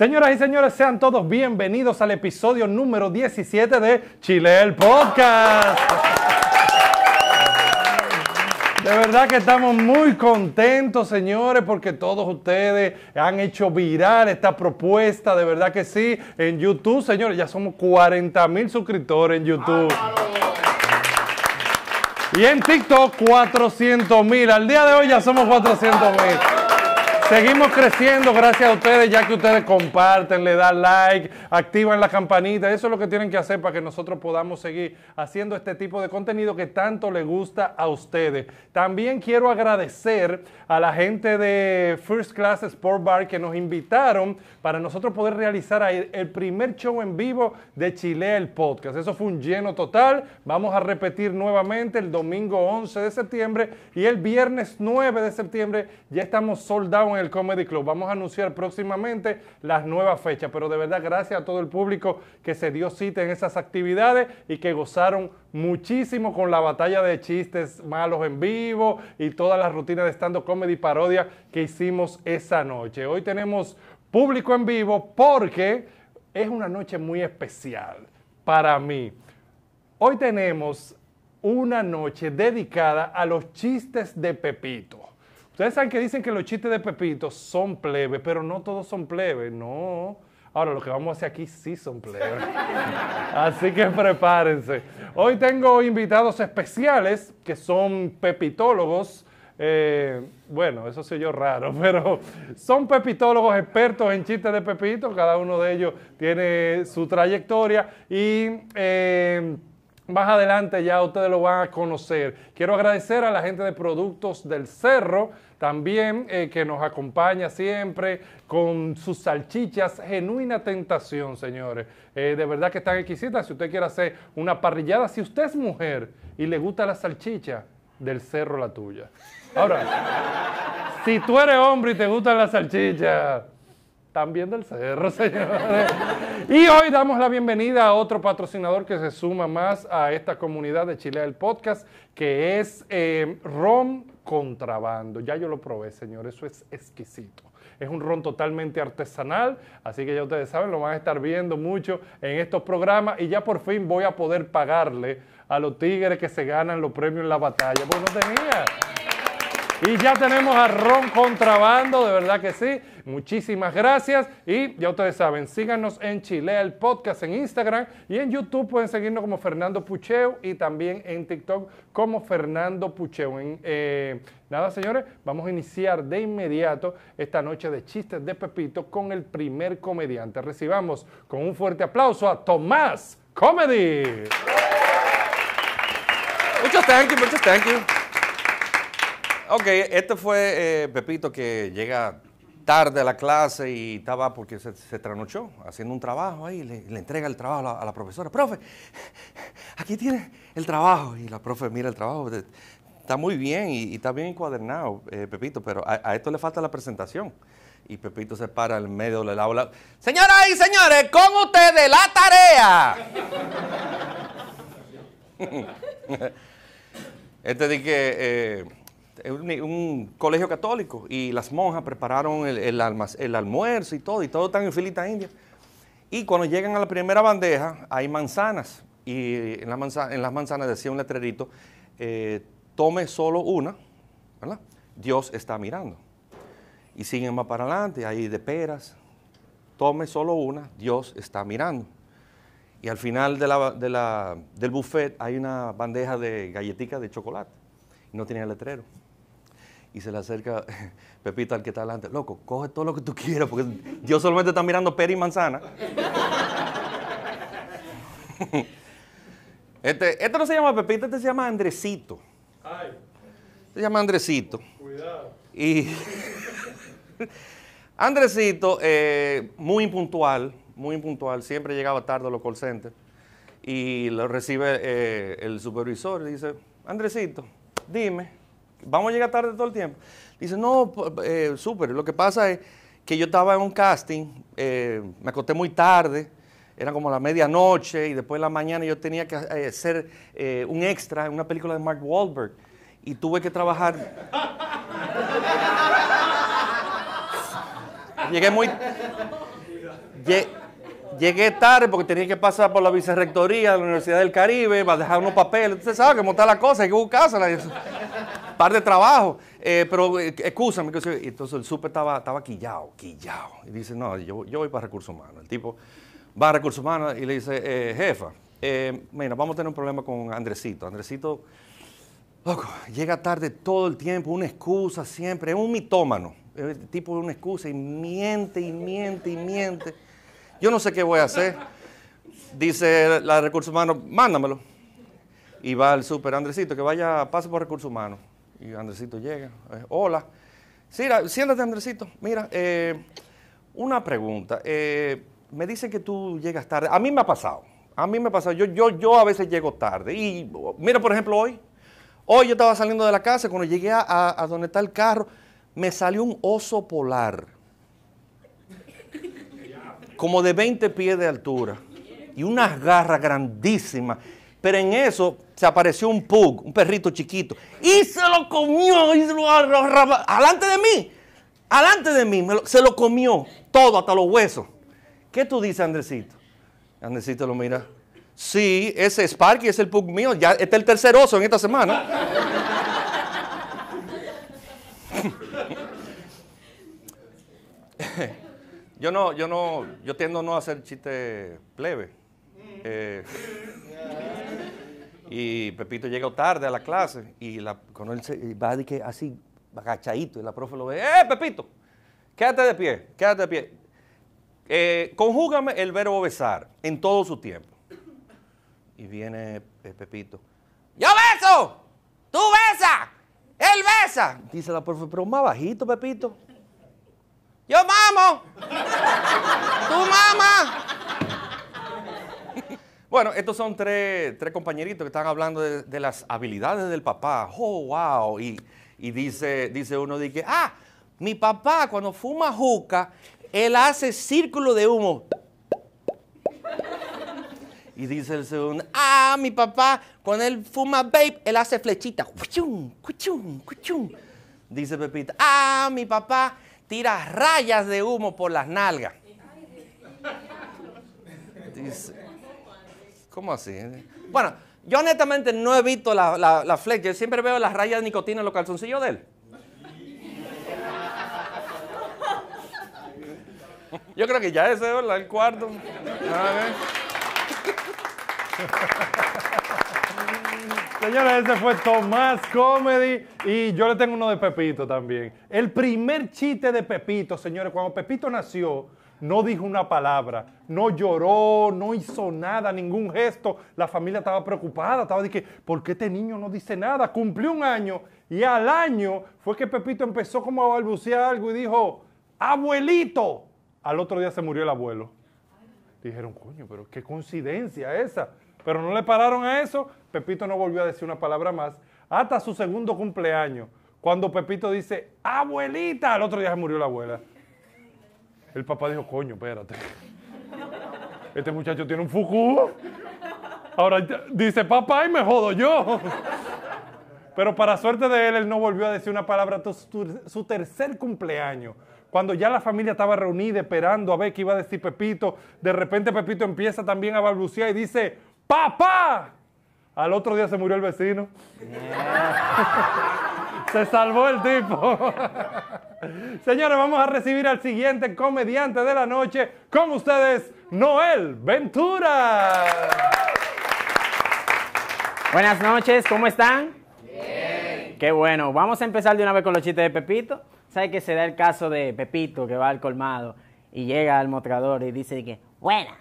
Señoras y señores, sean todos bienvenidos al episodio número 17 de Chile el Podcast. De verdad que estamos muy contentos, señores, porque todos ustedes han hecho viral esta propuesta. De verdad que sí, en YouTube, señores, ya somos 40 mil suscriptores en YouTube. Y en TikTok, 400 mil. Al día de hoy ya somos 400 mil. Seguimos creciendo gracias a ustedes, ya que ustedes comparten, le dan like, activan la campanita. Eso es lo que tienen que hacer para que nosotros podamos seguir haciendo este tipo de contenido que tanto le gusta a ustedes. También quiero agradecer a la gente de First Class Sport Bar que nos invitaron para nosotros poder realizar el primer show en vivo de Chile el podcast. Eso fue un lleno total. Vamos a repetir nuevamente el domingo 11 de septiembre y el viernes 9 de septiembre ya estamos soldados en el Comedy Club. Vamos a anunciar próximamente las nuevas fechas, pero de verdad gracias a todo el público que se dio cita en esas actividades y que gozaron muchísimo con la batalla de chistes malos en vivo y todas las rutinas de stand-up comedy parodia que hicimos esa noche. Hoy tenemos público en vivo porque es una noche muy especial para mí. Hoy tenemos una noche dedicada a los chistes de Pepito. Ustedes saben que dicen que los chistes de Pepito son plebe, pero no todos son plebe, no. Ahora, lo que vamos a hacer aquí sí son plebes. Así que prepárense. Hoy tengo invitados especiales que son pepitólogos. Eh, bueno, eso soy yo raro, pero son pepitólogos expertos en chistes de Pepito. Cada uno de ellos tiene su trayectoria y. Eh, más adelante ya ustedes lo van a conocer. Quiero agradecer a la gente de Productos del Cerro, también eh, que nos acompaña siempre con sus salchichas, genuina tentación, señores. Eh, de verdad que están exquisitas. Si usted quiere hacer una parrillada, si usted es mujer y le gusta la salchicha, del cerro la tuya. Ahora, si tú eres hombre y te gustan las salchichas también del cerro, señores. y hoy damos la bienvenida a otro patrocinador que se suma más a esta comunidad de Chile del Podcast, que es eh, Ron Contrabando. Ya yo lo probé, señor. eso es exquisito. Es un ron totalmente artesanal, así que ya ustedes saben, lo van a estar viendo mucho en estos programas y ya por fin voy a poder pagarle a los tigres que se ganan los premios en la batalla, Bueno, pues no tenía. Y ya tenemos a Ron Contrabando, de verdad que sí. Muchísimas gracias. Y ya ustedes saben, síganos en Chile, el podcast en Instagram y en YouTube pueden seguirnos como Fernando Pucheo y también en TikTok como Fernando Pucheo. Eh, nada, señores, vamos a iniciar de inmediato esta noche de chistes de Pepito con el primer comediante. Recibamos con un fuerte aplauso a Tomás Comedy. Muchas gracias, muchas gracias. Ok, este fue eh, Pepito que llega tarde a la clase y estaba porque se, tranochó haciendo un trabajo ahí, le, entrega el trabajo a la, profesora. Profe, aquí tiene el trabajo. Y la profe mira el trabajo, está muy bien y, está bien encuadernado, eh, Pepito, pero a, esto le falta la presentación. Y Pepito se para en medio del aula. Señoras y señores, con ustedes la tarea. este dije... Eh, un, colegio católico y las monjas prepararon el, almuerzo y todo, y todo tan en filita india. Y cuando llegan a la primera bandeja hay manzanas y en, las manzanas decía un letrerito, eh, tome solo una, ¿verdad? Dios está mirando. Y siguen más para adelante, hay de peras, tome solo una, Dios está mirando. Y al final del buffet hay una bandeja de galletitas de chocolate. Y no tenía letrero y se le acerca Pepita al que está delante. Loco, coge todo lo que tú quieras, porque Dios solamente está mirando Peri y manzana. Este, este, no se llama Pepita este se llama Andresito. Se llama Andresito. Cuidado. Y Andresito, eh, muy impuntual, muy impuntual, siempre llegaba tarde a los call centers. Y lo recibe eh, el supervisor y dice, Andresito, dime, vamos a llegar tarde todo el tiempo. Dice, no, eh, súper, lo que pasa es que yo estaba en un casting, eh, me acosté muy tarde, era como la medianoche y después de la mañana yo tenía que eh, eh un extra en una película de Mark Wahlberg y tuve que trabajar. llegué muy... llegué tarde porque tenía que pasar por la vicerrectoría de la Universidad del Caribe para dejar unos papeles. Usted sabe que está la cosa, hay que buscarla par de trabajo. Eh, pero eh, excusa entonces el súper estaba, estaba quillado, quillado. Y dice, no, yo, voy para recursos humanos. El tipo va a recursos humanos y le dice, eh, jefa, mira, vamos a tener un problema con Andresito. Andresito, llega tarde todo el tiempo, una excusa siempre, es un mitómano. El tipo de una excusa y miente y miente y miente. Yo no sé qué voy a hacer. Dice la recursos humanos, mándamelo. Y va al super Andresito, que vaya, pase por recursos humanos. Y Andresito llega, eh, hola. siéntate Andresito, mira, eh, una pregunta. Eh, me dicen que tú llegas tarde. A mí me ha pasado, a mí me ha pasado. Yo, yo, yo a veces llego tarde. Y mira, por ejemplo, hoy. Hoy yo estaba saliendo de la casa, cuando llegué a, a donde está el carro, me salió un oso polar. Como de 20 pies de altura. Y unas garras grandísimas. Pero en eso se apareció un pug, un perrito chiquito, y se lo comió, y se lo alante de mí, alante de mí, se lo comió todo, hasta los huesos. ¿Qué tú dices, Andresito? Andresito lo mira. Sí, ese Sparky es el pug mío, ya está el tercer oso en esta semana. yo no, yo no, yo tiendo no a hacer chistes plebe. Eh, y Pepito llega tarde a la clase y la, con él va así, agachadito, y la profe lo ve, ¡eh, Pepito! Quédate de pie, quédate de pie. Eh, conjúgame el verbo besar en todo su tiempo. Y viene eh, Pepito, ¡yo beso! ¡Tú besas! ¡Él besa! Dice la profe, pero más bajito, Pepito. ¡Yo mamo! Bueno, estos son tres, compañeritos que están hablando de, las habilidades del papá. Oh, wow. Y, dice, dice uno dice que, ah, mi papá cuando fuma juca, él hace círculo de humo. Y dice el segundo, ah, mi papá, cuando él fuma vape, él hace flechita. Cuchum, cuchum, Dice Pepita, ah, mi papá tira rayas de humo por las nalgas. Dice, ¿Cómo así? Bueno, yo honestamente no he visto la, la, flecha. Yo siempre veo las rayas de nicotina en los calzoncillos de él. Yo creo que ya ese es el cuarto. Señores, ese fue Tomás Comedy y yo le tengo uno de Pepito también. El primer chiste de Pepito, señores, cuando Pepito nació, no dijo una palabra, no lloró, no hizo nada, ningún gesto. La familia estaba preocupada, estaba de que, ¿por qué este niño no dice nada? Cumplió un año y al año fue que Pepito empezó como a balbucear algo y dijo, abuelito. Al otro día se murió el abuelo. Dijeron, coño, pero qué coincidencia esa. Pero no le pararon a eso. Pepito no volvió a decir una palabra más hasta su segundo cumpleaños. Cuando Pepito dice, abuelita, al otro día se murió la abuela. El papá dijo, coño, espérate. Este muchacho tiene un fucú. Ahora dice papá y me jodo yo. Pero para suerte de él, él no volvió a decir una palabra su tercer cumpleaños. Cuando ya la familia estaba reunida esperando a ver qué iba a decir Pepito, de repente Pepito empieza también a balbucear y dice, ¡Papá! Al otro día se murió el vecino. Se salvó el tipo. Señores, vamos a recibir al siguiente comediante de la noche con ustedes, Noel Ventura. Buenas noches, ¿cómo están? Bien. Qué bueno, vamos a empezar de una vez con los chistes de Pepito. ¿Sabe que se da el caso de Pepito que va al colmado y llega al mostrador y dice que, buenas?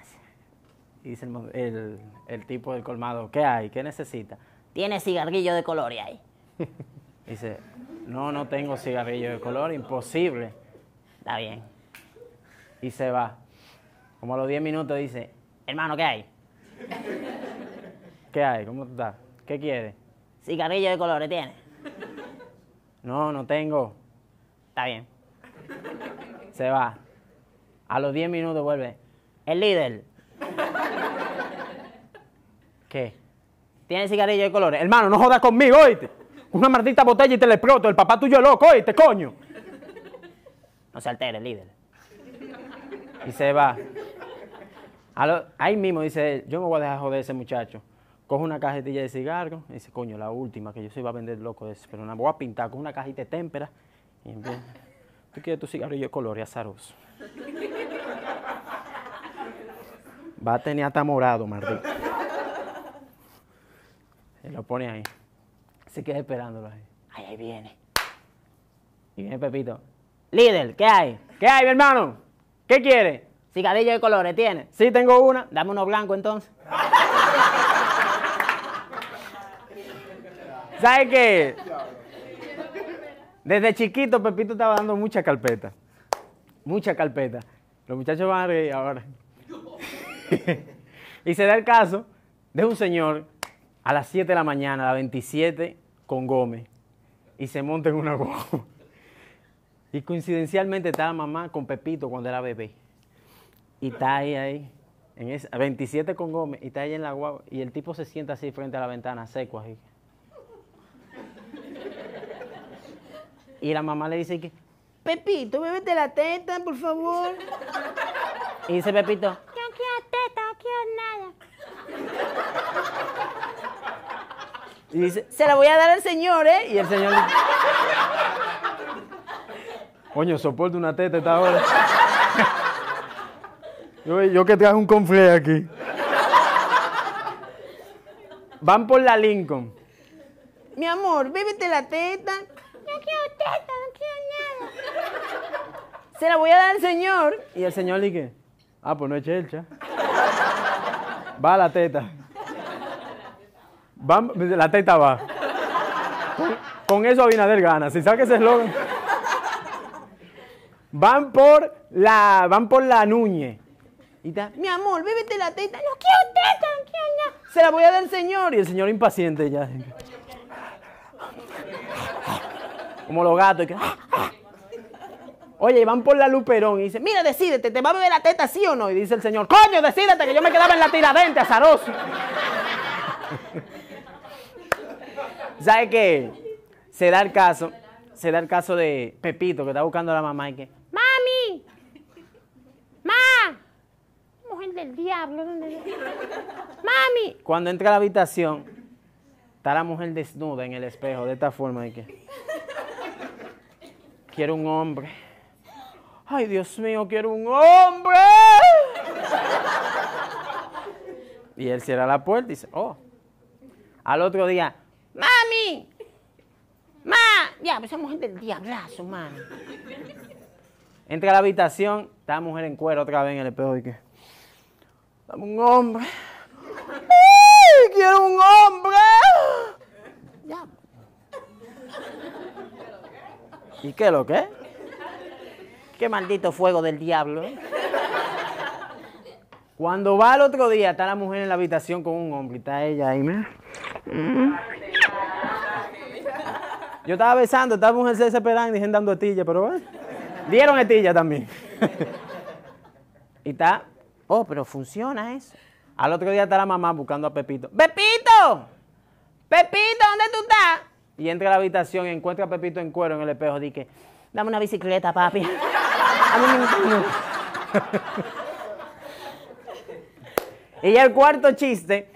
Y dice el, tipo del colmado, ¿qué hay? ¿Qué necesita? Tiene cigarrillo de y ahí. Dice, no, no tengo cigarrillo de color, imposible. Está bien. Y se va. Como a los 10 minutos dice, hermano, ¿qué hay? ¿Qué hay? ¿Cómo estás? ¿Qué quieres? Cigarrillo de colores tiene. No, no tengo. Está bien. Se va. A los 10 minutos vuelve. El líder. ¿Qué? Tiene cigarrillo de colores. Hermano, no jodas conmigo, oíste una maldita botella y te la exploto. El papá tuyo es loco, oíste, coño. No se altere, líder. Y se va. ahí mismo dice yo me voy a dejar joder ese muchacho. Coge una cajetilla de cigarro y dice, coño, la última que yo se iba a vender loco de pero la voy a pintar con una cajita de témpera. Y tú quieres tu cigarro de color y azaroso. Va a tener hasta morado, maldito. Se lo pone ahí se queda esperándolo ahí. Ay, ahí viene. Y viene Pepito. Líder, ¿qué hay? ¿Qué hay, mi hermano? ¿Qué quiere? Cigarrillo de colores, ¿tiene? Sí, tengo una. Dame uno blanco entonces. ¿Sabes qué? Desde chiquito Pepito estaba dando mucha carpeta. Mucha carpeta. Los muchachos van a reír ahora. y se da el caso de un señor a las 7 de la mañana, a las 27, con Gómez, y se monta en una guagua. Y coincidencialmente está la mamá con Pepito cuando era bebé. Y está ahí, ahí, en esa, 27 con Gómez, y está ahí en la guagua, y el tipo se sienta así frente a la ventana, seco así. Y la mamá le dice que, Pepito, bebete la teta, por favor. Y dice Pepito, yo no quiero teta, no quiero nada. Y dice, se la voy a dar al señor, ¿eh? Y el señor dice, coño, soporte una teta esta hora. Yo, que traje un confle aquí. Van por la Lincoln. Mi amor, bébete la teta. No quiero teta, no quiero nada. Se la voy a dar al señor. Y el señor dice, ah, pues no es chelcha. Va a la teta. Van, la teta va. Con, eso Abinader gana. Si saca ese eslogan. Van por la, van por la Núñez. Y está, mi amor, bébete la teta. No quiero teta, no quiero nada. Se la voy a dar al señor. Y el señor impaciente ya. Como los gatos. Oye, y van por la Luperón y dice, mira, decídete, ¿te va a beber la teta sí o no? Y dice el señor, coño, decídete que yo me quedaba en la tiradente, azaroso. ¿Sabe qué? Se da el caso, se da el caso de Pepito que está buscando a la mamá y que, ¡Mami! ¡Ma! Mujer del diablo. ¡Mami! Cuando entra a la habitación, está la mujer desnuda en el espejo, de esta forma y que, quiero un hombre. Ay, Dios mío, quiero un hombre. Y él cierra la puerta y dice, oh. Al otro día, ¡Mami! ¡Ma! Ya, pues esa mujer del diablazo, mami. Entra a la habitación, está la mujer en cuero otra vez en el espejo y qué? Dame un hombre. ¡Quiero un hombre! Ya. ¿Y qué lo que? Qué maldito fuego del diablo. ¿eh? Cuando va al otro día, está la mujer en la habitación con un hombre está ella ahí, ¿me? Yo estaba besando, estaba un jersey esperando y dijeron dando estilla, pero bueno. dieron estilla también. y está, oh, pero funciona eso. Al otro día está la mamá buscando a Pepito. ¡Pepito! ¡Pepito, ¿dónde tú estás? Y entra a la habitación y encuentra a Pepito en cuero en el espejo. Dice, dame una bicicleta, papi. y ya el cuarto chiste,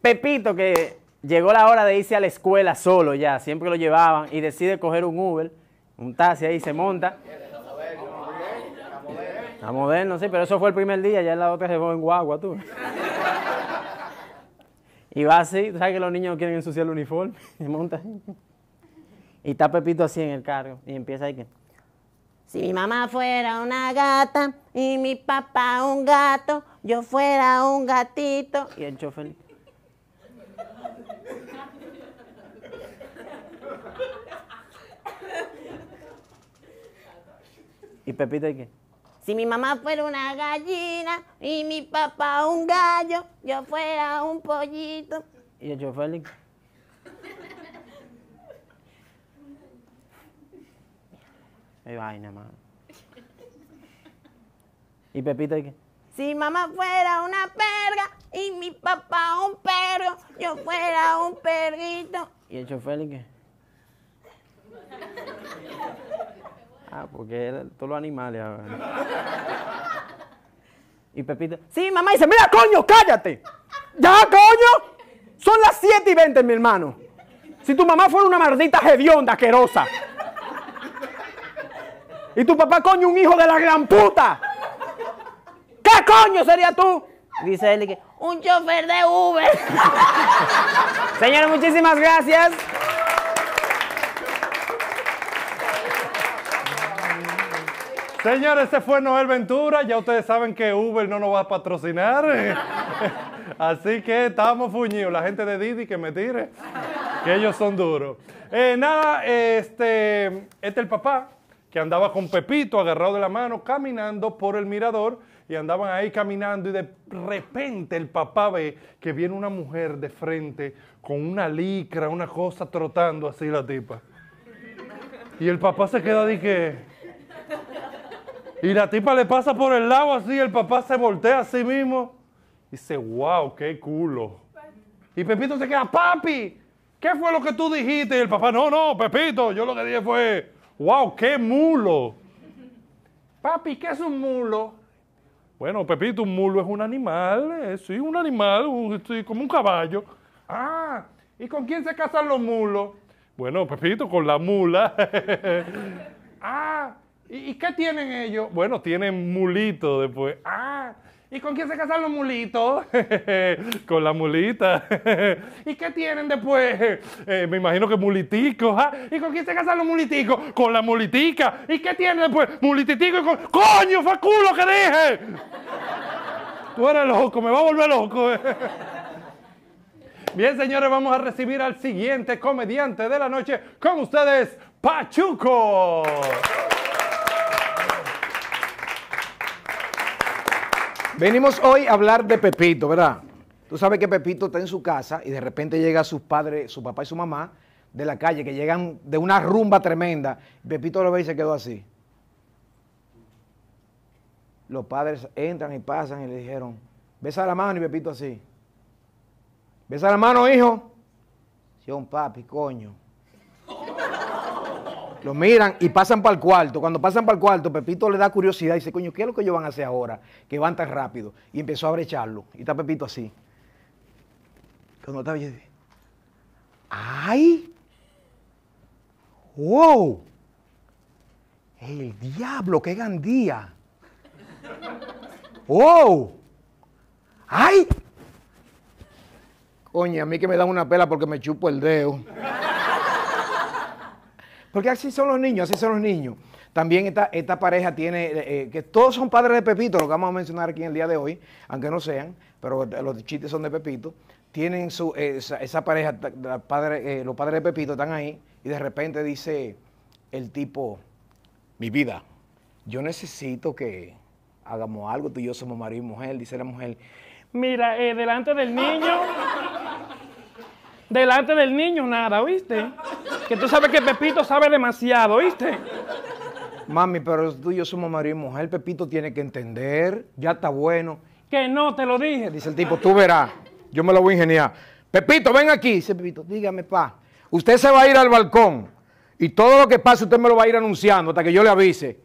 Pepito, que llegó la hora de irse a la escuela solo ya, siempre lo llevaban, y decide coger un Uber, un taxi ahí, se monta. A moderno, sí, pero eso fue el primer día, ya en la otra se fue en guagua, tú. Y va así, ¿sabes que los niños no quieren ensuciar el uniforme? Se monta Y está Pepito así en el carro, y empieza ahí que... Si mi mamá fuera una gata y mi papá un gato, yo fuera un gatito. Y el chofer... ¿Y Pepita y qué? Si mi mamá fuera una gallina y mi papá un gallo, yo fuera un pollito. ¿Y el chofer? Ay, vaina, mano. ¿Y Pepita y qué? Si mamá fuera una perga y mi papá un perro, yo fuera un perrito. ¿Y el chofer qué? Ah, porque todos los animales. Ah, y Pepito sí, mamá, dice, mira, coño, cállate. Ya, coño. Son las 7 y 20, mi hermano. Si tu mamá fuera una maldita hedionda, asquerosa. Y tu papá, coño, un hijo de la gran puta. ¿Qué coño sería tú? Dice él que, un chofer de Uber. Señores, muchísimas gracias. Señores, ese fue Noel Ventura. Ya ustedes saben que Uber no nos va a patrocinar. Así que estamos fuñidos. La gente de Didi que me tire, que ellos son duros. Eh, nada, este, este es el papá que andaba con Pepito agarrado de la mano caminando por el mirador y andaban ahí caminando y de repente el papá ve que viene una mujer de frente con una licra, una cosa trotando así la tipa. Y el papá se queda de que y la tipa le pasa por el lado así, el papá se voltea a sí mismo. Y dice, wow, qué culo. Y Pepito se queda, papi, ¿qué fue lo que tú dijiste? Y el papá, no, no, Pepito, yo lo que dije fue, wow, qué mulo. Papi, ¿qué es un mulo? Bueno, Pepito, un mulo es un animal, eh, sí, un animal, como un caballo. Ah, ¿y con quién se casan los mulos? Bueno, Pepito, con la mula. ah, ¿Y, qué tienen ellos? Bueno, tienen mulito después. Ah, ¿y con quién se casan los mulitos? con la mulita. ¿Y qué tienen después? Eh, me imagino que mulitico, ¿ah? ¿Y con quién se casan los muliticos? Con la mulitica. ¿Y qué tienen después? Mulititico y con... ¡Coño, fue culo que dije! Tú eres loco, me va a volver loco. Eh. Bien, señores, vamos a recibir al siguiente comediante de la noche con ustedes, Pachuco. Venimos hoy a hablar de Pepito, ¿verdad? Tú sabes que Pepito está en su casa y de repente llega sus padres, su papá y su mamá de la calle, que llegan de una rumba tremenda. Pepito lo ve y se quedó así. Los padres entran y pasan y le dijeron, besa la mano y Pepito así. Besa la mano, hijo. Sí, papi, coño. Lo miran y pasan para el cuarto. Cuando pasan para el cuarto, Pepito le da curiosidad y dice, coño, ¿qué es lo que ellos van a hacer ahora? Que van tan rápido. Y empezó a brecharlo. Y está Pepito así. Cuando estaba ¡ay! ¡Wow! El diablo, qué gandía. ¡Wow! ¡Ay! Coño, a mí que me dan una pela porque me chupo el dedo. Porque así son los niños, así son los niños. También esta, pareja tiene, eh, eh, que todos son padres de Pepito, lo que vamos a mencionar aquí en el día de hoy, aunque no sean, pero los chistes son de Pepito. Tienen su, esa, pareja, padre, eh, los padres de Pepito están ahí y de repente dice el tipo, mi vida, yo necesito que hagamos algo, tú y yo somos marido y mujer, dice la mujer, mira, delante del niño delante del niño nada, ¿oíste? Que tú sabes que Pepito sabe demasiado, ¿oíste? Mami, pero tú y yo somos marido y mujer, Pepito tiene que entender, ya está bueno. Que no, te lo dije. Dice el tipo, tú verás, yo me lo voy a ingeniar. Pepito, ven aquí. Dice Pepito, dígame, pa, usted se va a ir al balcón y todo lo que pase usted me lo va a ir anunciando hasta que yo le avise.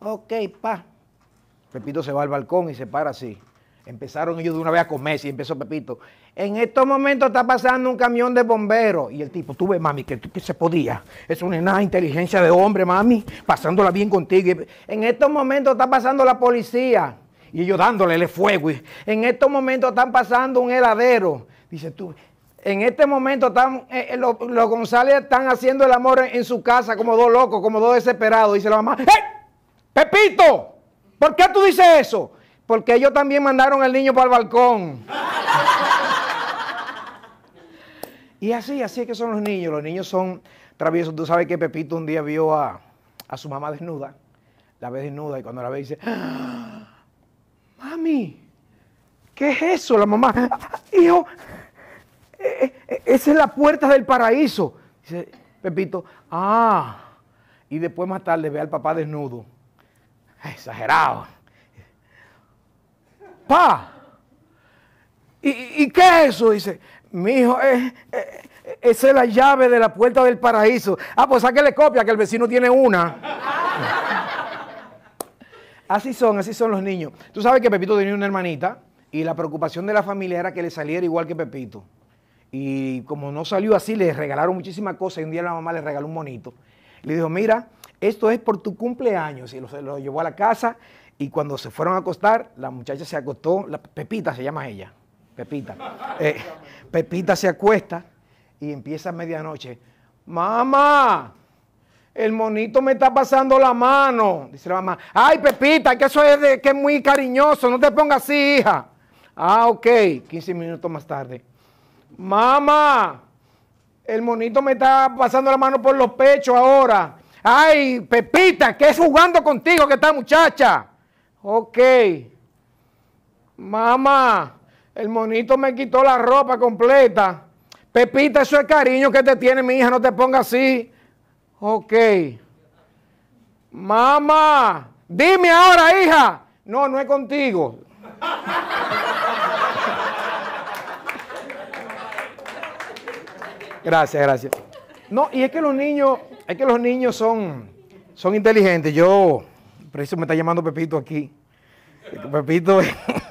Ok, pa. Pepito se va al balcón y se para así. Empezaron ellos de una vez a comer y empezó Pepito. En estos momentos está pasando un camión de bomberos. Y el tipo, tú ves, mami, que, que se podía. Es una nada inteligencia de hombre, mami, pasándola bien contigo. En estos momentos está pasando la policía. Y ellos dándole el fuego. En estos momentos están pasando un heladero. Dice tú, en este momento están, eh, eh, los, González están haciendo el amor en, su casa como dos locos, como dos desesperados. Dice la mamá, ¡Eh! Pepito, ¿por qué tú dices eso? Porque ellos también mandaron al niño para el balcón. Y así, así es que son los niños. Los niños son traviesos. Tú sabes que Pepito un día vio a, su mamá desnuda. La ve desnuda y cuando la ve dice, ah, mami, ¿qué es eso? La mamá, hijo, e, e, e, esa es la puerta del paraíso. Dice Pepito, ah. Y después más tarde ve al papá desnudo. Exagerado pa. ¿Y, qué es eso? Dice, mi hijo, eh, eh, eh, esa es la llave de la puerta del paraíso. Ah, pues sáquele copia que el vecino tiene una. así son, así son los niños. Tú sabes que Pepito tenía una hermanita y la preocupación de la familia era que le saliera igual que Pepito. Y como no salió así, le regalaron muchísimas cosas y un día la mamá le regaló un monito. Le dijo, mira, esto es por tu cumpleaños. Y lo llevó a la casa y cuando se fueron a acostar, la muchacha se acostó, la Pepita se llama ella, Pepita. Eh, Pepita se acuesta y empieza a medianoche. Mamá, el monito me está pasando la mano. Dice la mamá, ay Pepita, que eso es, de, que es muy cariñoso, no te pongas así, hija. Ah, ok, 15 minutos más tarde. Mamá, el monito me está pasando la mano por los pechos ahora. Ay, Pepita, ¿qué es jugando contigo que está muchacha. Ok. Mamá, el monito me quitó la ropa completa. Pepita, eso es cariño que te tiene mi hija, no te ponga así. Ok. Mamá, dime ahora, hija. No, no es contigo. Gracias, gracias. No, y es que los niños, es que los niños son, son inteligentes. Yo, por eso me está llamando Pepito aquí. Pepito,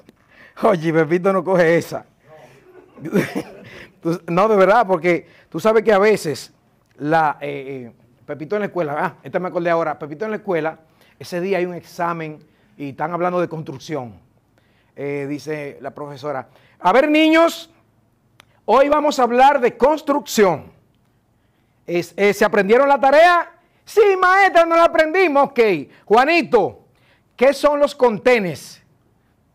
oye, Pepito no coge esa. no, de verdad, porque tú sabes que a veces la eh, eh, Pepito en la escuela, ah, esta me acordé ahora, Pepito en la escuela, ese día hay un examen y están hablando de construcción. Eh, dice la profesora, a ver niños, hoy vamos a hablar de construcción. ¿Se aprendieron la tarea? Sí, maestra, no la aprendimos. Ok, Juanito, ¿qué son los contenes?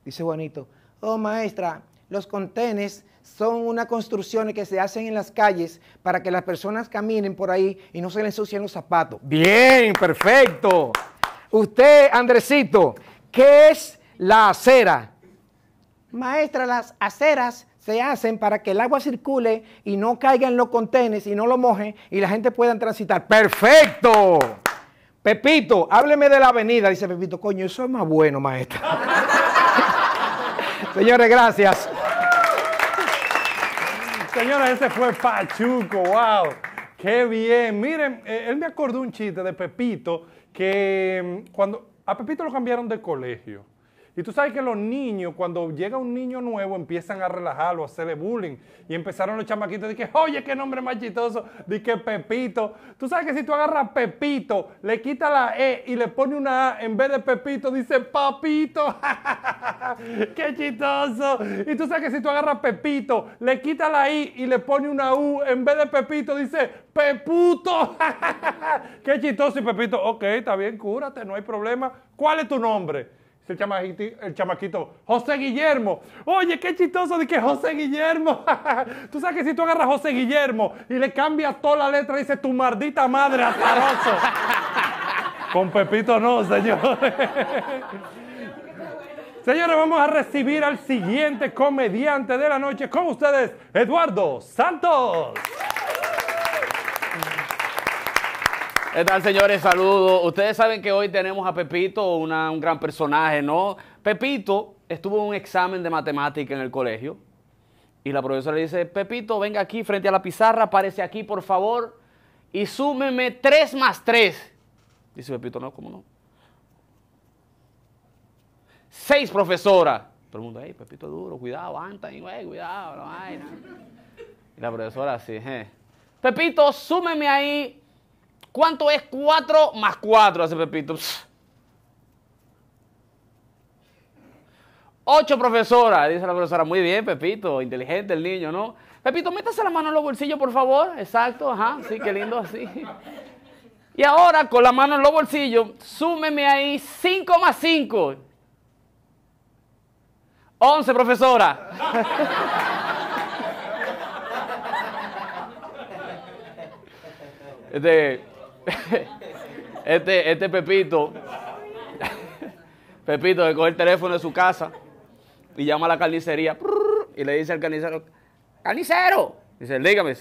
Dice Juanito, oh maestra, los contenes son unas construcciones que se hacen en las calles para que las personas caminen por ahí y no se les ensucien los zapatos. Bien, perfecto. Usted, Andresito, ¿qué es la acera? Maestra, las aceras se hacen para que el agua circule y no caiga en los contenes y no lo mojen y la gente pueda transitar. ¡Perfecto! Pepito, hábleme de la avenida. Dice Pepito, coño, eso es más bueno, maestra. Señores, gracias. Señora, ese fue Pachuco, wow. Qué bien. Miren, eh, él me acordó un chiste de Pepito que mm, cuando a Pepito lo cambiaron de colegio. Y tú sabes que los niños, cuando llega un niño nuevo, empiezan a relajarlo, a hacerle bullying. Y empezaron los chamaquitos dije que, oye, qué nombre más chistoso, dije, Pepito. Tú sabes que si tú agarras Pepito, le quita la E y le pone una A, en vez de Pepito dice Papito. qué chistoso. Y tú sabes que si tú agarras Pepito, le quita la I y le pone una U, en vez de Pepito dice Peputo. qué chistoso. Y Pepito, ok, está bien, cúrate, no hay problema. ¿Cuál es tu nombre? el, chamaquito, el chamaquito, José Guillermo. Oye, qué chistoso de que José Guillermo. tú sabes que si tú agarras José Guillermo y le cambias toda la letra, dice tu maldita madre, azaroso. Con Pepito no, señor, Señores, vamos a recibir al siguiente comediante de la noche con ustedes, Eduardo Santos. ¿Qué tal, señores? Saludos. Ustedes saben que hoy tenemos a Pepito, un gran personaje, ¿no? Pepito estuvo en un examen de matemática en el colegio y la profesora le dice, Pepito, venga aquí frente a la pizarra, aparece aquí, por favor, y súmeme tres más tres. Dice Pepito, no, ¿cómo no? Seis profesoras. Todo el mundo, hey, Pepito duro, cuidado, ahí, güey, cuidado, no vaina. Y la profesora así, Pepito, súmeme ahí ¿Cuánto es 4 más 4? Hace Pepito. 8 profesora, dice la profesora. Muy bien, Pepito, inteligente el niño, ¿no? Pepito, métase la mano en los bolsillos, por favor. Exacto, ajá, sí, qué lindo, así. Y ahora, con la mano en los bolsillos, súmeme ahí 5 más 5. 11, profesora. Este, este, este Pepito, Pepito que coge el teléfono de su casa y llama a la carnicería y le dice al carnicero, carnicero, dice, dígame,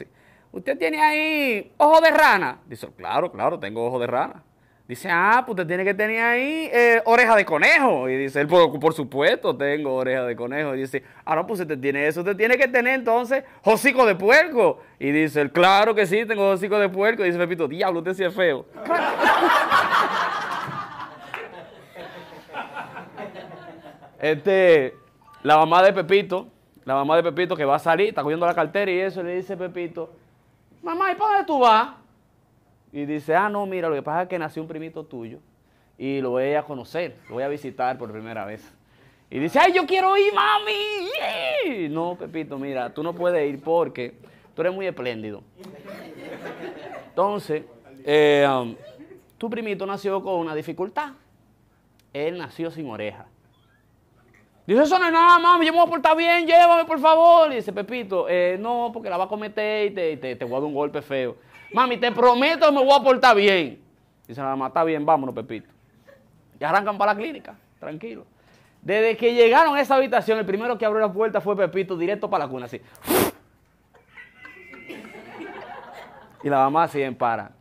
¿usted tiene ahí ojo de rana? Dice, claro, claro, tengo ojo de rana. Dice, ah, pues usted tiene que tener ahí eh, oreja de conejo. Y dice, él, por, supuesto tengo oreja de conejo. Y dice, ah, no, pues usted tiene eso, usted tiene que tener entonces hocico de puerco. Y dice, claro que sí, tengo hocico de puerco. Y dice Pepito, diablo, usted sí es feo. este, la mamá de Pepito, la mamá de Pepito que va a salir, está cogiendo la cartera y eso, le dice Pepito, mamá, ¿y para dónde tú vas? y dice, ah, no, mira, lo que pasa es que nació un primito tuyo y lo voy a conocer, lo voy a visitar por primera vez. Y dice, ay, yo quiero ir, mami. No, Pepito, mira, tú no puedes ir porque tú eres muy espléndido. Entonces, eh, um, tu primito nació con una dificultad. Él nació sin oreja. Dice, eso no es nada, mami, yo me voy a portar bien, llévame, por favor. Y dice, Pepito, eh, no, porque la va a cometer y te, te, te voy a dar un golpe feo. Mami, te prometo que me voy a portar bien. Dice la mamá, está bien, vámonos, Pepito. Y arrancan para la clínica, tranquilo. Desde que llegaron a esa habitación, el primero que abrió la puerta fue Pepito, directo para la cuna, así. Y la mamá así en para.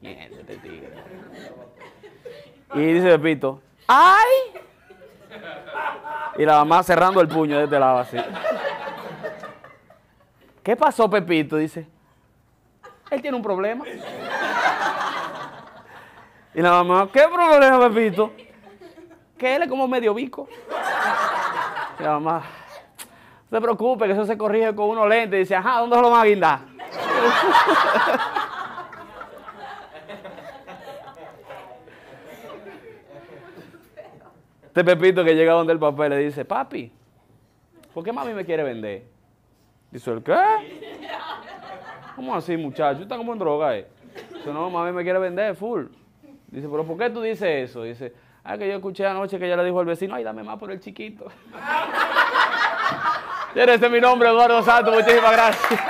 Y dice Pepito, ¡ay! Y la mamá cerrando el puño de la lado ¿Qué pasó, Pepito? Dice, él tiene un problema. Y la mamá, ¿qué problema, Pepito? Que él es como medio bico. Y la mamá, no se preocupe, que eso se corrige con uno lente Y dice, ajá, ¿dónde se lo van a guindar? este Pepito que llega donde el papá le dice, papi, ¿por qué mami me quiere vender? Dice, ¿el qué? ¿Cómo así, muchacho? Está como en droga, eh. Dice, no, mami me quiere vender full. Dice, pero ¿por qué tú dices eso? Dice, ah, que yo escuché anoche que ella le dijo al vecino, ay, dame más por el chiquito. y ese mi nombre, Eduardo Santos. Muchísimas gracias.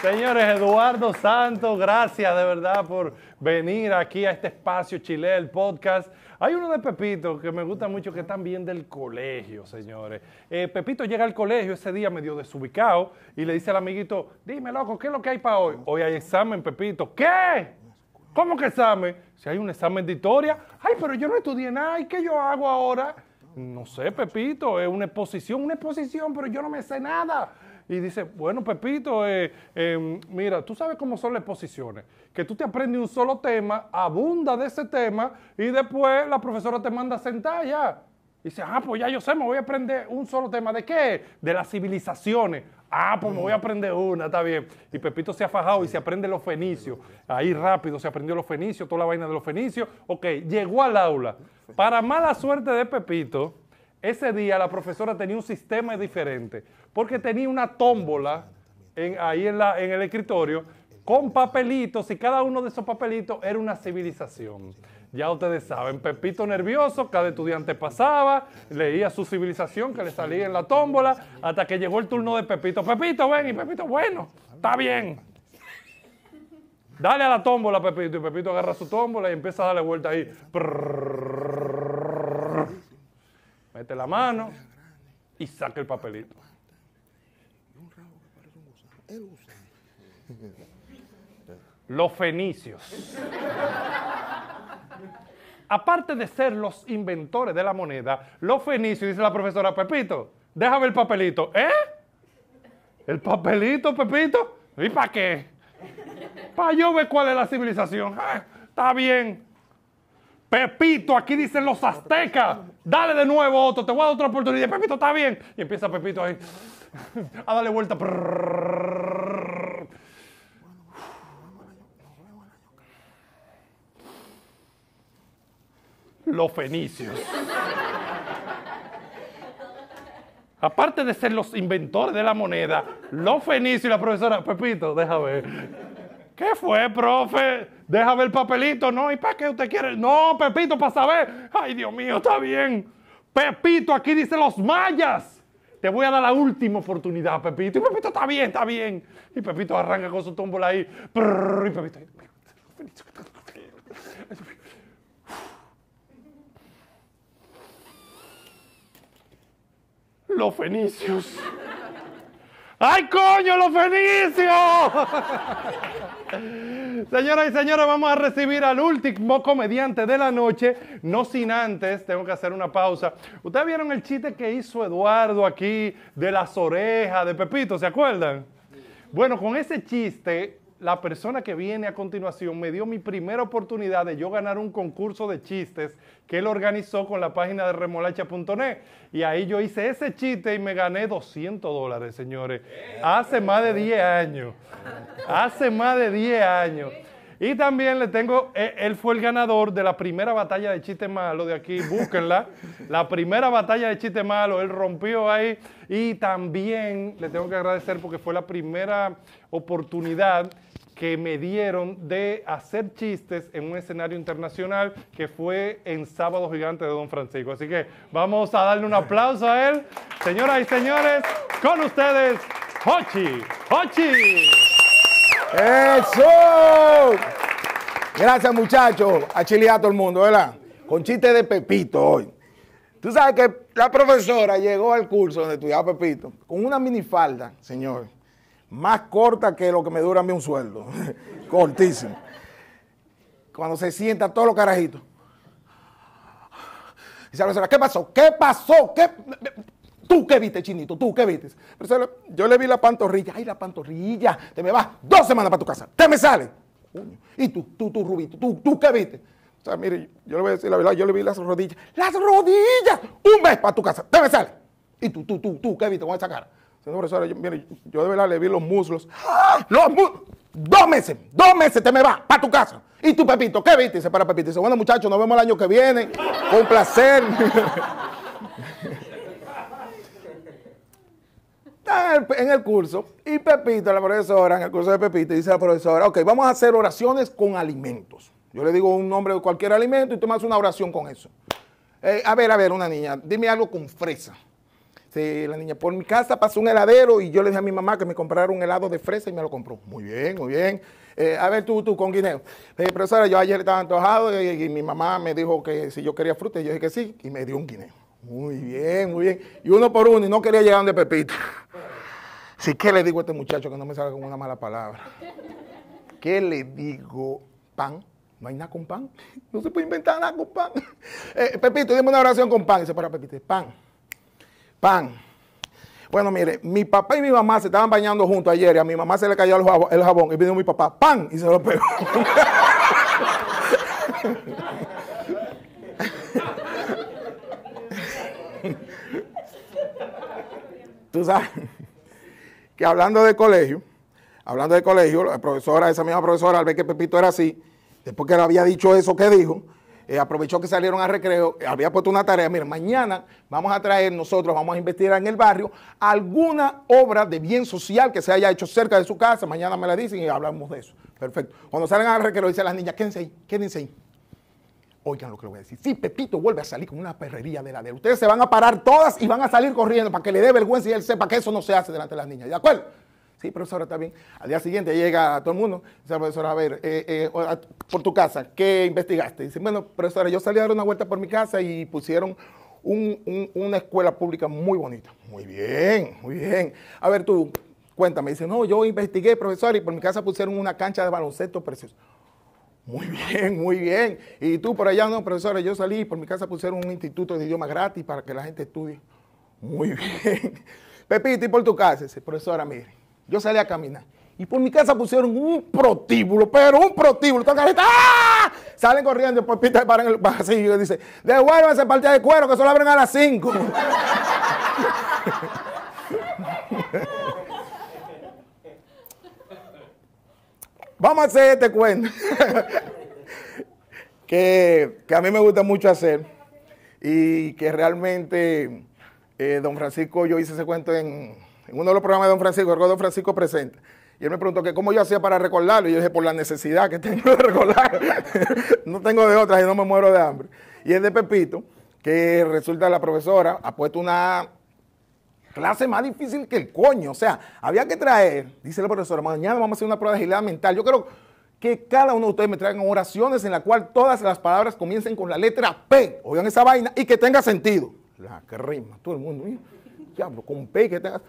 Señores, Eduardo Santos, gracias de verdad por venir aquí a este espacio Chile, el podcast. Hay uno de Pepito que me gusta mucho, que también del colegio, señores. Eh, Pepito llega al colegio ese día medio desubicado y le dice al amiguito, dime, loco, ¿qué es lo que hay para hoy? Hoy hay examen, Pepito. ¿Qué? ¿Cómo que examen? Si hay un examen de historia. Ay, pero yo no estudié nada, ¿y qué yo hago ahora? No sé, Pepito, es una exposición, una exposición, pero yo no me sé nada y dice, bueno, Pepito, eh, em, mira, tú sabes cómo son las exposiciones, que tú te aprendes un solo tema, abunda de ese tema y después la profesora te manda a sentar ya. Y dice, ah, pues ya yo sé, me voy a aprender un solo tema. ¿De qué? De las civilizaciones. Ah, pues me voy a aprender una, está bien. Y Pepito se ha fajado y se aprende los fenicios. Ahí rápido se aprendió los fenicios, toda la vaina de los fenicios. Ok, llegó al aula. Para mala suerte de Pepito, ese día la profesora tenía un sistema diferente, porque tenía una tómbola ahí en, el escritorio con papelitos y cada uno de esos papelitos era una civilización. Ya ustedes saben, Pepito nervioso, cada estudiante pasaba, leía su civilización que le salía en la tómbola, hasta que llegó el turno de Pepito. Pepito, ven, y Pepito, bueno, está bien. Dale a la tómbola, Pepito, y Pepito agarra su tómbola y empieza a darle vuelta ahí la mano y saca el papelito. Los fenicios. Aparte de ser los inventores de la moneda, los fenicios, dice la profesora Pepito, déjame el papelito. ¿Eh? ¿El papelito, Pepito? ¿Y para qué? Para yo ver cuál es la civilización. Ah, está bien, Pepito, aquí dicen los aztecas. Dale de nuevo, Otto, te voy a dar otra oportunidad. Pepito, está bien. Y empieza Pepito ahí a darle vuelta. Los fenicios. Aparte de ser los inventores de la moneda, los fenicios y la profesora, Pepito, déjame ver. ¿Qué fue, profe? Déjame el papelito, ¿no? ¿Y para qué usted quiere? No, Pepito, para saber. Ay, Dios mío, está bien. Pepito, aquí dice los mayas. Te voy a dar la última oportunidad, Pepito. Y Pepito, está bien, está bien. Y Pepito arranca con su tómbola ahí. Y Pepito... Los fenicios. ¡Ay, coño, los felicio. Señoras y señores, vamos a recibir al último comediante de la noche. No sin antes, tengo que hacer una pausa. Ustedes vieron el chiste que hizo Eduardo aquí de las orejas de Pepito, ¿se acuerdan? Bueno, con ese chiste la persona que viene a continuación me dio mi primera oportunidad de yo ganar un concurso de chistes que él organizó con la página de remolacha.net. Y ahí yo hice ese chiste y me gané 200 dólares, señores. Hace más de 10 años. Hace más de 10 años. Y también le tengo, eh, él fue el ganador de la primera batalla de chistes malo de aquí, búsquenla. la primera batalla de chiste malo, él rompió ahí. Y también le tengo que agradecer porque fue la primera oportunidad que me dieron de hacer chistes en un escenario internacional que fue en Sábado Gigante de Don Francisco. Así que vamos a darle un aplauso a él. Señoras y señores, con ustedes, Hochi. Hochi. ¡Eso! Gracias, muchachos. A Chile a todo el mundo, ¿verdad? Con chiste de Pepito hoy. Tú sabes que la profesora llegó al curso donde estudiaba Pepito con una minifalda, señor, más corta que lo que me dura a mí un sueldo. Cortísimo. Cuando se sienta todos los carajitos. Dice la profesora, ¿qué pasó? ¿Qué pasó? ¿Tú qué viste, chinito? ¿Tú qué viste? yo le vi la pantorrilla. Ay, la pantorrilla. Te me vas dos semanas para tu casa. Te me sale. ¿Y tú, tú, tú, Rubito? ¿Tú, tú qué viste? O sea, mire, yo le voy a decir la verdad, yo le vi las rodillas. ¡Las rodillas! Un mes para tu casa, debe sale. ¿Y tú, tú, tú, tú qué viste con esa cara? Señor profesor, mire, yo de verdad le vi los muslos. ¡Ah! ¡Los muslos! Dos meses, dos meses te me vas para tu casa. ¿Y tú, Pepito, qué viste? Dice, para Pepito. Dice, bueno, muchachos, nos vemos el año que viene. Con placer. en el curso y Pepita, la profesora, en el curso de Pepita, dice la profesora, ok, vamos a hacer oraciones con alimentos. Yo le digo un nombre de cualquier alimento y tú me haces una oración con eso. Eh, a ver, a ver, una niña, dime algo con fresa. Sí, la niña, por mi casa pasó un heladero y yo le dije a mi mamá que me comprara un helado de fresa y me lo compró. Muy bien, muy bien. Eh, a ver, tú, tú, con guineo. Eh, profesora, yo ayer estaba antojado y, mi mamá me dijo que si yo quería fruta y yo dije que sí y me dio un guineo. Muy bien, muy bien. Y uno por uno y no quería llegar donde Pepita. ¿qué le digo a este muchacho que no me salga con una mala palabra? ¿Qué le digo? Pan. No hay nada con pan. No se puede inventar nada con pan. Eh, Pepito, dime una oración con pan. Y para Pepito. Pan. Pan. Bueno, mire, mi papá y mi mamá se estaban bañando juntos ayer y a mi mamá se le cayó el jabón, el jabón y vino mi papá, Pan. y se lo pegó. Tú sabes que hablando de colegio, hablando de colegio, la profesora, esa misma profesora, al ver que Pepito era así, después que le había dicho eso que dijo, eh, aprovechó que salieron a recreo, eh, había puesto una tarea, mira, mañana vamos a traer nosotros, vamos a investigar en el barrio alguna obra de bien social que se haya hecho cerca de su casa, mañana me la dicen y hablamos de eso. Perfecto. Cuando salen al recreo, dicen las niñas, quédense ahí, quédense ahí. Oigan lo que les voy a decir. Si Pepito vuelve a salir con una perrería de la de ustedes se van a parar todas y van a salir corriendo para que le dé vergüenza y él sepa que eso no se hace delante de las niñas. ¿De acuerdo? Sí, profesora, está bien. Al día siguiente llega todo el mundo. Dice, profesora, a ver, eh, eh, por tu casa, ¿qué investigaste? Dice, bueno, profesora, yo salí a dar una vuelta por mi casa y pusieron una escuela pública muy bonita. Muy bien, muy bien. A ver, tú, cuéntame. Dice, no, yo investigué, profesora, y por mi casa pusieron una cancha de baloncesto preciosa. Muy bien, muy bien. Y tú por allá, no, profesora, yo salí por mi casa pusieron un instituto de idioma gratis para que la gente estudie. Muy bien. Pepito, y por tu casa, dice, profesora, mire, yo salí a caminar. Y por mi casa pusieron un protíbulo, pero un protíbulo. ¡Ah! Salen corriendo, Pepito para en el pasillo y dice, devuélvanse partida de cuero que solo abren a las 5. Vamos a hacer este cuento que, a mí me gusta mucho hacer y que realmente eh, don Francisco, yo hice ese cuento en, uno de los programas de don Francisco, el don Francisco presenta. Y él me preguntó que cómo yo hacía para recordarlo. Y yo dije, por la necesidad que tengo de recordarlo. no tengo de otras y no me muero de hambre. Y es de Pepito, que resulta la profesora, ha puesto una clase más difícil que el coño. O sea, había que traer, dice el profesor, mañana vamos a hacer una prueba de agilidad mental. Yo creo que cada uno de ustedes me traigan oraciones en la cual todas las palabras comiencen con la letra P. Oigan esa vaina y que tenga sentido. La que rima, todo el mundo. diablo, con P que tenga...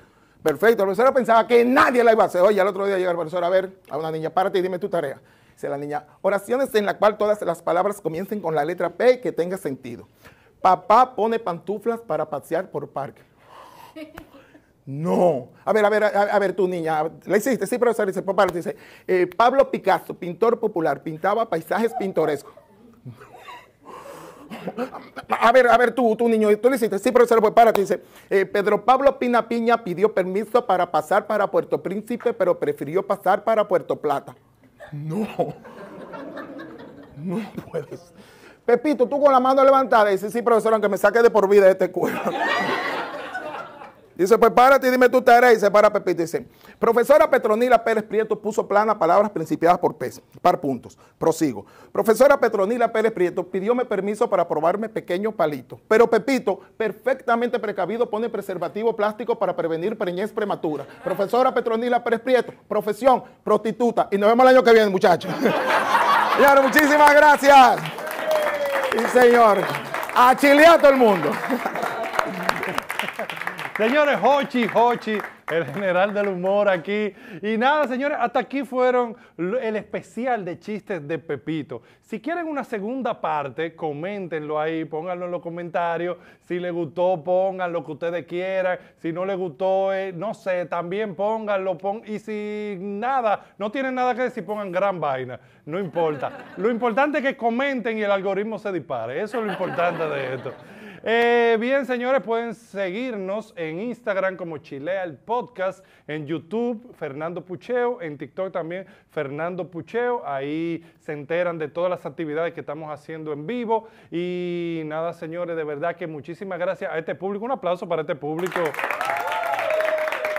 Perfecto, El profesor pensaba que nadie la iba a hacer. Oye, al otro día llega el profesor a ver a una niña, párate y dime tu tarea. Dice la niña, oraciones en la cual todas las palabras comiencen con la letra P y que tenga sentido. Papá pone pantuflas para pasear por parque. No. A ver, a ver, a, ver, tú niña, la hiciste, sí, profesor, dice, papá, dice, eh, Pablo Picasso, pintor popular, pintaba paisajes pintorescos. A ver, a ver, tú, tú niño, tú le hiciste, sí, profesor, pues párate, dice, eh, Pedro Pablo Pina Piña pidió permiso para pasar para Puerto Príncipe, pero prefirió pasar para Puerto Plata. No, no puedes. Pepito, tú con la mano levantada, dice, sí, profesor, aunque me saque de por vida de este cuerpo. Dice, pues párate y dime tu tarea. Y se para Pepito dice, profesora Petronila Pérez Prieto puso plana palabras principiadas por pez. par puntos. Prosigo. Profesora Petronila Pérez Prieto pidióme permiso para probarme pequeños palitos. Pero Pepito, perfectamente precavido, pone preservativo plástico para prevenir preñez prematura. Profesora Petronila Pérez Prieto, profesión, prostituta. Y nos vemos el año que viene, muchachos. claro, muchísimas gracias. Y señor, a todo el mundo. Señores, Hochi, Hochi, el general del humor aquí. Y nada, señores, hasta aquí fueron el especial de chistes de Pepito. Si quieren una segunda parte, coméntenlo ahí, pónganlo en los comentarios. Si les gustó, pongan lo que ustedes quieran. Si no les gustó, eh, no sé, también pónganlo. y si nada, no tienen nada que decir, pongan gran vaina. No importa. Lo importante es que comenten y el algoritmo se dispare. Eso es lo importante de esto. Eh, bien, señores, pueden seguirnos en Instagram como Chilea el Podcast, en YouTube Fernando Pucheo, en TikTok también Fernando Pucheo. Ahí se enteran de todas las actividades que estamos haciendo en vivo. Y nada, señores, de verdad que muchísimas gracias a este público. Un aplauso para este público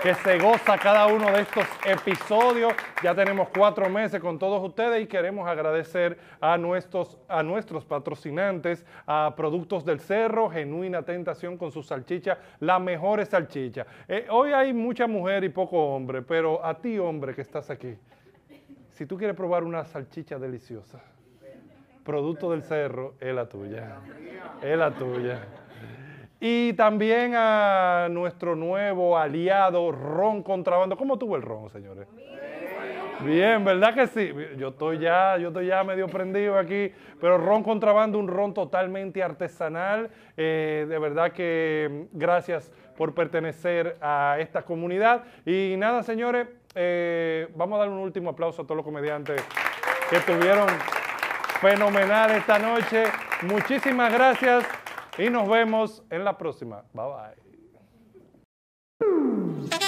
que se goza cada uno de estos episodios. Ya tenemos cuatro meses con todos ustedes y queremos agradecer a nuestros, a nuestros patrocinantes, a Productos del Cerro, Genuina Tentación con su salchicha, la mejor salchicha. Eh, hoy hay mucha mujer y poco hombre, pero a ti hombre que estás aquí, si tú quieres probar una salchicha deliciosa, Producto del Cerro es la tuya, es la tuya. Y también a nuestro nuevo aliado, Ron Contrabando. ¿Cómo tuvo el Ron, señores? Bien, ¿verdad que sí? Yo estoy ya, yo estoy ya medio prendido aquí, pero ron contrabando, un ron totalmente artesanal. Eh, de verdad que mm, gracias por pertenecer a esta comunidad. Y nada, señores, eh, vamos a dar un último aplauso a todos los comediantes que estuvieron fenomenal esta noche. Muchísimas gracias. Y nos vemos en la próxima. Bye bye.